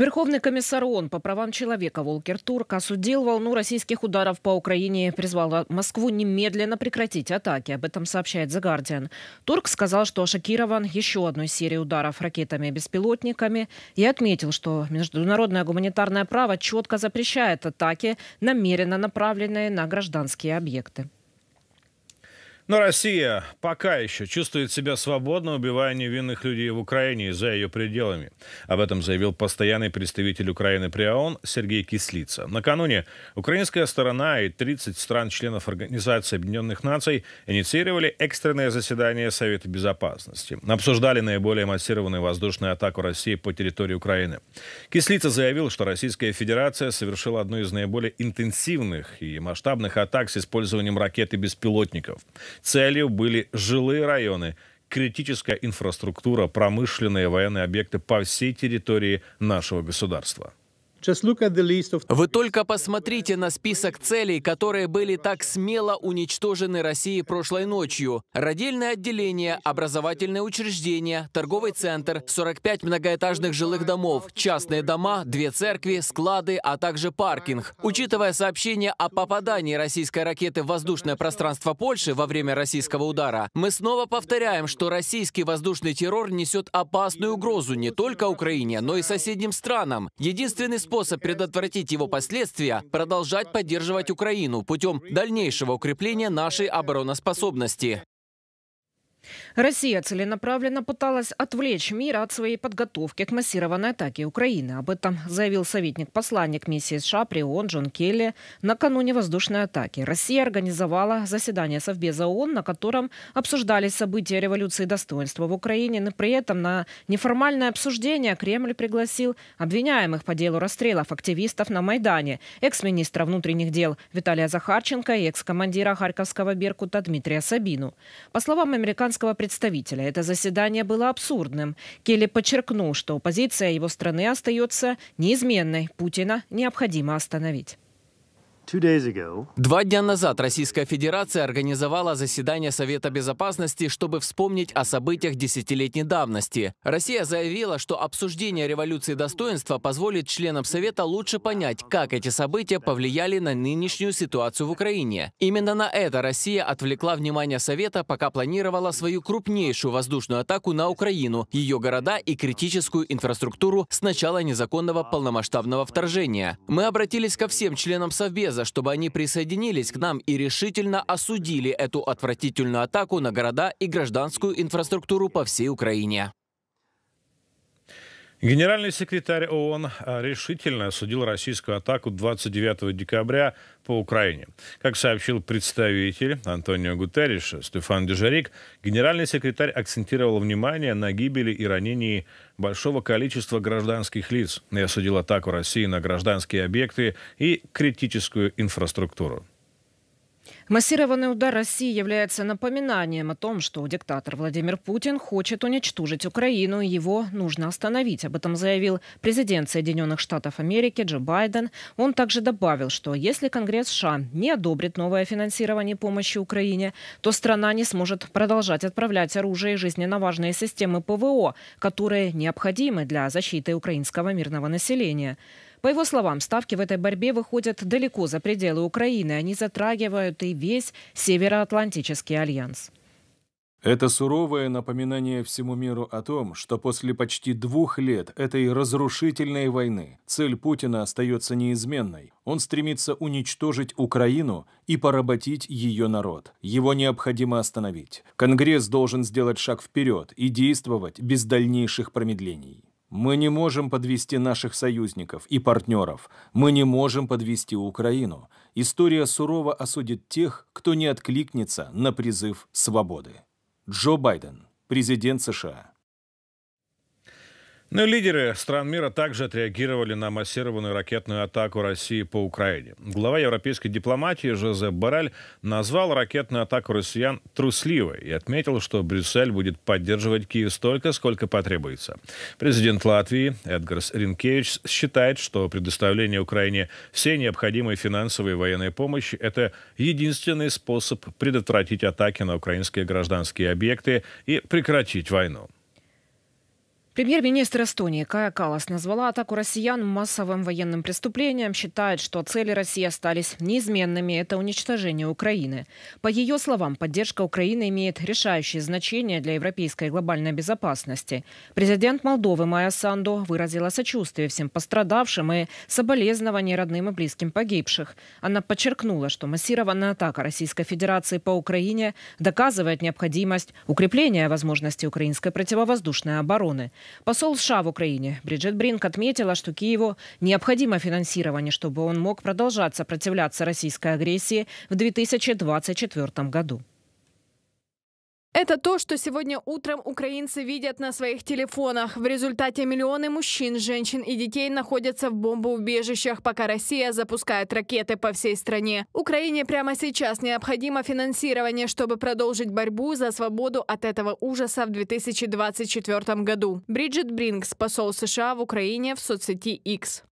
Верховный комиссар ООН по правам человека Волкер Турк осудил волну российских ударов по Украине и призвал Москву немедленно прекратить атаки. Об этом сообщает The Guardian. Турк сказал, что шокирован еще одной серией ударов ракетами и беспилотниками и отметил, что международное гуманитарное право четко запрещает атаки, намеренно направленные на гражданские объекты. Но Россия пока еще чувствует себя свободно, убивая невинных людей в Украине и за ее пределами. Об этом заявил постоянный представитель Украины при ООН Сергей Кислица. Накануне украинская сторона и 30 стран-членов Организации Объединенных Наций инициировали экстренное заседание Совета Безопасности. Обсуждали наиболее массированную воздушную атаку России по территории Украины. Кислица заявил, что Российская Федерация совершила одну из наиболее интенсивных и масштабных атак с использованием ракет и беспилотников. Целью были жилые районы, критическая инфраструктура, промышленные и военные объекты по всей территории нашего государства. Вы только посмотрите на список целей, которые были так смело уничтожены Россией прошлой ночью. Родильное отделение, образовательное учреждение, торговый центр, 45 многоэтажных жилых домов, частные дома, две церкви, склады, а также паркинг. Учитывая сообщение о попадании российской ракеты в воздушное пространство Польши во время российского удара, мы снова повторяем, что российский воздушный террор несет опасную угрозу не только Украине, но и соседним странам. Единственный способ предотвратить его последствия – продолжать поддерживать Украину путем дальнейшего укрепления нашей обороноспособности. Россия целенаправленно пыталась отвлечь мир от своей подготовки к массированной атаке Украины. Об этом заявил советник-посланник миссии США при ООН Джон Келли накануне воздушной атаки. Россия организовала заседание Совбеза ООН, на котором обсуждались события революции достоинства в Украине. Но при этом на неформальное обсуждение Кремль пригласил обвиняемых по делу расстрелов активистов на Майдане, экс-министра внутренних дел Виталия Захарченко и экс-командира Харьковского «Беркута» Дмитрия Сабину. По словам американского представителя. Это заседание было абсурдным. Келли подчеркнул, что позиция его страны остается неизменной. Путина необходимо остановить. Два дня назад Российская Федерация организовала заседание Совета Безопасности, чтобы вспомнить о событиях десятилетней давности. Россия заявила, что обсуждение революции достоинства позволит членам Совета лучше понять, как эти события повлияли на нынешнюю ситуацию в Украине. Именно на это Россия отвлекла внимание Совета, пока планировала свою крупнейшую воздушную атаку на Украину, ее города и критическую инфраструктуру с начала незаконного полномасштабного вторжения. Мы обратились ко всем членам Совбеза, Кавказа, чтобы они присоединились к нам и решительно осудили эту отвратительную атаку на города и гражданскую инфраструктуру по всей Украине. Генеральный секретарь ООН а, решительно осудил российскую атаку 29 декабря по Украине. Как сообщил представитель Антонио Гутерриш Стефан Дежарик, генеральный секретарь акцентировал внимание на гибели и ранении большого количества гражданских лиц и осудил атаку России на гражданские объекты и критическую инфраструктуру. Массированный удар России является напоминанием о том, что диктатор Владимир Путин хочет уничтожить Украину, и его нужно остановить. Об этом заявил президент Соединенных Штатов Америки Джо Байден. Он также добавил, что если Конгресс США не одобрит новое финансирование помощи Украине, то страна не сможет продолжать отправлять оружие и жизненно важные системы ПВО, которые необходимы для защиты украинского мирного населения. По его словам, ставки в этой борьбе выходят далеко за пределы Украины. Они затрагивают и весь Североатлантический альянс. Это суровое напоминание всему миру о том, что после почти двух лет этой разрушительной войны цель Путина остается неизменной. Он стремится уничтожить Украину и поработить ее народ. Его необходимо остановить. Конгресс должен сделать шаг вперед и действовать без дальнейших промедлений. Мы не можем подвести наших союзников и партнеров. Мы не можем подвести Украину. История сурово осудит тех, кто не откликнется на призыв свободы. Джо Байден, президент США. Ну, лидеры стран мира также отреагировали на массированную ракетную атаку России по Украине. Глава европейской дипломатии Жозе Бараль назвал ракетную атаку россиян трусливой и отметил, что Брюссель будет поддерживать Киев столько, сколько потребуется. Президент Латвии Эдгарс Ринкевич считает, что предоставление Украине всей необходимой финансовой и военной помощи – это единственный способ предотвратить атаки на украинские гражданские объекты и прекратить войну. Премьер-министр Эстонии Кая Калас назвала атаку россиян массовым военным преступлением, считает, что цели России остались неизменными – это уничтожение Украины. По ее словам, поддержка Украины имеет решающее значение для европейской глобальной безопасности. Президент Молдовы Майя Сандо выразила сочувствие всем пострадавшим и соболезнования родным и близким погибших. Она подчеркнула, что массированная атака Российской Федерации по Украине доказывает необходимость укрепления возможностей украинской противовоздушной обороны – Посол США в Украине Бриджит Бринк отметила, что Киеву необходимо финансирование, чтобы он мог продолжать сопротивляться российской агрессии в 2024 году. Это то, что сегодня утром украинцы видят на своих телефонах. В результате миллионы мужчин, женщин и детей находятся в бомбоубежищах, пока Россия запускает ракеты по всей стране. Украине прямо сейчас необходимо финансирование, чтобы продолжить борьбу за свободу от этого ужаса в 2024 году. Бриджит Бринкс, посол США в Украине в соцсети X.